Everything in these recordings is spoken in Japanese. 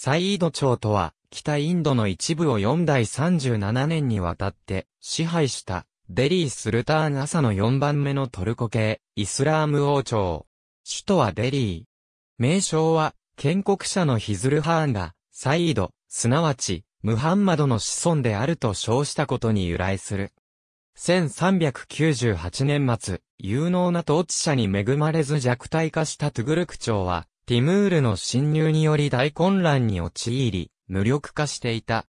サイード朝とは、北インドの一部を4代37年にわたって支配したデリー・スルターン朝の4番目のトルコ系イスラーム王朝。首都はデリー。名称は建国者のヒズルハーンがサイード、すなわちムハンマドの子孫であると称したことに由来する。1398年末、有能な統治者に恵まれず弱体化したトゥグルク朝は、ティムールの侵入により大混乱に陥り、無力化していた。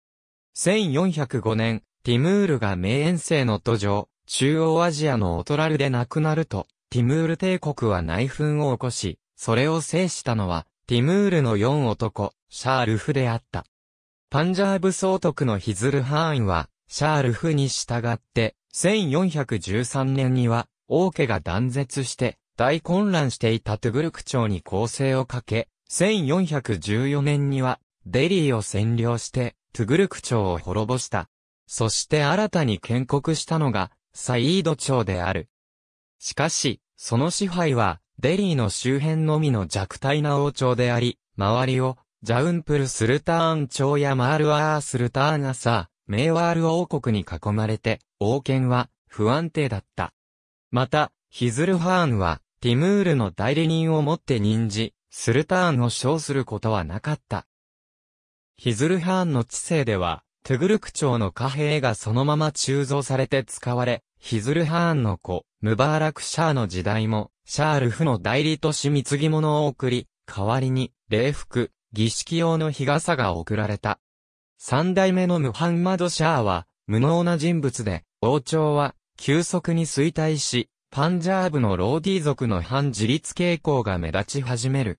1405年、ティムールが名遠征の途上、中央アジアのオトラルで亡くなると、ティムール帝国は内紛を起こし、それを制したのは、ティムールの四男、シャールフであった。パンジャーブ総督のヒズルハーンは、シャールフに従って、1413年には、王家が断絶して、大混乱していたトゥブルク朝に攻勢をかけ、1414年には、デリーを占領して、トゥグルク朝を滅ぼした。そして新たに建国したのが、サイード朝である。しかし、その支配は、デリーの周辺のみの弱体な王朝であり、周りを、ジャウンプルスルターン朝やマールアースルターン朝、メーワール王国に囲まれて、王権は、不安定だった。また、ヒズルハーンは、ティムールの代理人をもって任じ、スルターンを称することはなかった。ヒズルハーンの知性では、トゥグルク朝の貨幣がそのまま鋳造されて使われ、ヒズルハーンの子、ムバーラクシャーの時代も、シャールフの代理とし貢ぎ物を送り、代わりに、礼服、儀式用の日傘が送られた。三代目のムハンマド・シャーは、無能な人物で、王朝は、急速に衰退し、パンジャーブのローディ族の反自立傾向が目立ち始める。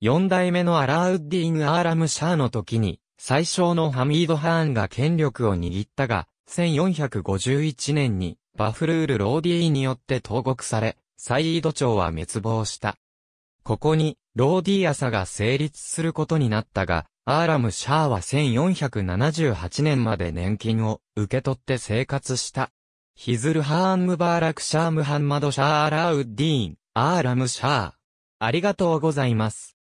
四代目のアラーウッディン・アーラム・シャーの時に、最小のハミード・ハーンが権力を握ったが、1451年に、バフルール・ローディーによって投獄され、サイード朝は滅亡した。ここに、ローディー朝が成立することになったが、アーラム・シャーは1478年まで年金を受け取って生活した。ヒズルハーンムバーラクシャームハンマドシャーラウッディーン、アーラムシャー。ありがとうございます。